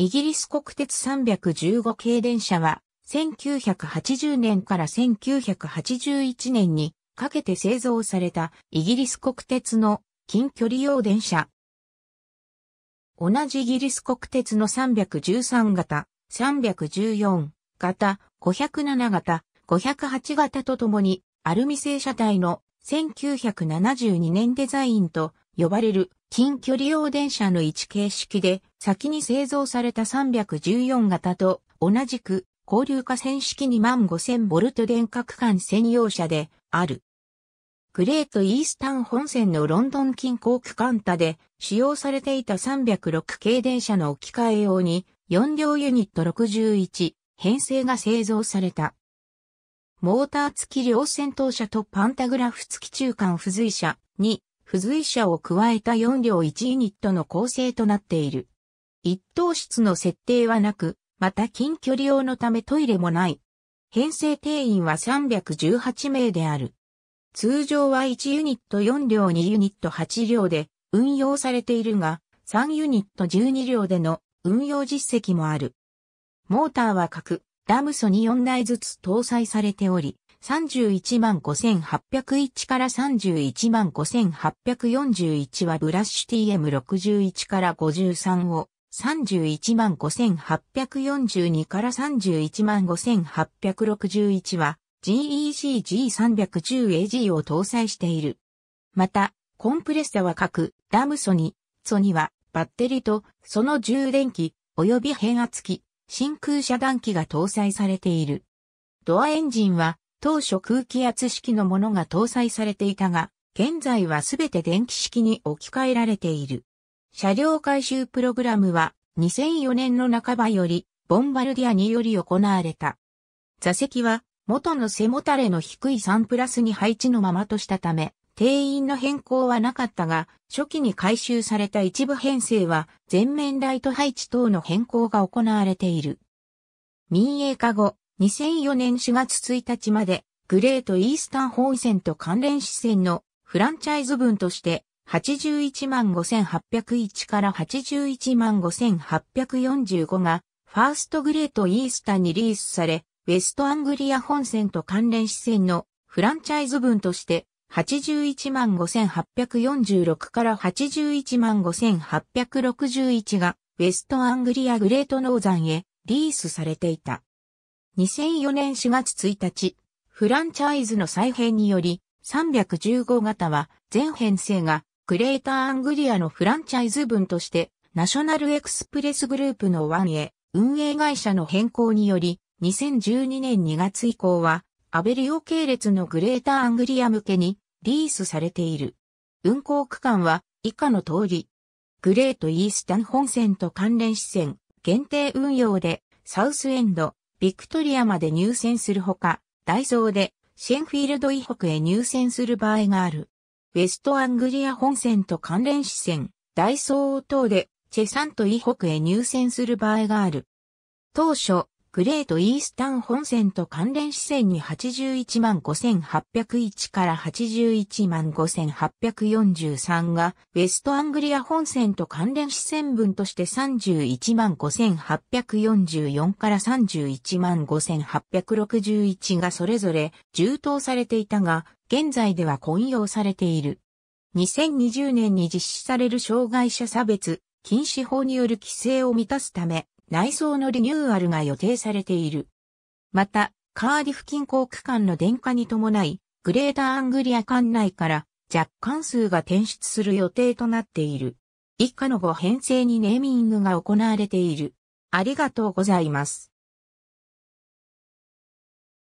イギリス国鉄315系電車は、1980年から1981年にかけて製造されたイギリス国鉄の近距離用電車。同じイギリス国鉄の313型、314型、507型、508型とともにアルミ製車体の1972年デザインと呼ばれる近距離用電車の位置形式で、先に製造された314型と同じく、交流化線式2万5000ボルト電化区間専用車である。グレートイースタン本線のロンドン近郊区間他で使用されていた306系電車の置き換え用に4両ユニット61編成が製造された。モーター付き両先頭車とパンタグラフ付き中間付随車に付随車を加えた4両1ユニットの構成となっている。一等室の設定はなく、また近距離用のためトイレもない。編成定員は318名である。通常は1ユニット4両2ユニット8両で運用されているが、3ユニット12両での運用実績もある。モーターは各、ダムソに4台ずつ搭載されており、31万5801から31万5841はブラッシュ TM61 から53を、31万5842から31万5861は GEC-G310AG を搭載している。また、コンプレッサは各ダムソニ、ソニはバッテリとその充電器及び変圧器、真空遮断機が搭載されている。ドアエンジンは当初空気圧式のものが搭載されていたが、現在はすべて電気式に置き換えられている。車両回収プログラムは2004年の半ばより、ボンバルディアにより行われた。座席は元の背もたれの低い3プラスに配置のままとしたため、定員の変更はなかったが、初期に回収された一部編成は全面ライト配置等の変更が行われている。民営化後、2004年4月1日まで、グレートイースタン本線と関連支線のフランチャイズ分として、81万5801から81万5845が、ファーストグレートイースタンにリースされ、ウェストアングリア本線と関連支線のフランチャイズ分として、81万5846から81万5861が、ウェストアングリアグレートノーザンへリースされていた。2004年4月1日、フランチャイズの再編により、315型は全編成がグレーターアングリアのフランチャイズ分としてナショナルエクスプレスグループのワンへ運営会社の変更により2012年2月以降はアベリオ系列のグレーターアングリア向けにリースされている。運行区間は以下の通り。グレートイースタン本線と関連支線限定運用でサウスエンド、ビクトリアまで入選するほか、ダイソーでシェンフィールド以北へ入選する場合がある。ウェストアングリア本線と関連支線、ダイソー等でチェサント以北へ入選する場合がある。当初、グレートイースタン本線と関連支線に81万5801から81万5843が、ウェストアングリア本線と関連支線分として31万5844から31万5861がそれぞれ充当されていたが、現在では混用されている。2020年に実施される障害者差別禁止法による規制を満たすため、内装のリニューアルが予定されている。また、カーディフ近郊区間の電化に伴い、グレーターアングリア管内から若干数が転出する予定となっている。以下の5編成にネーミングが行われている。ありがとうございます。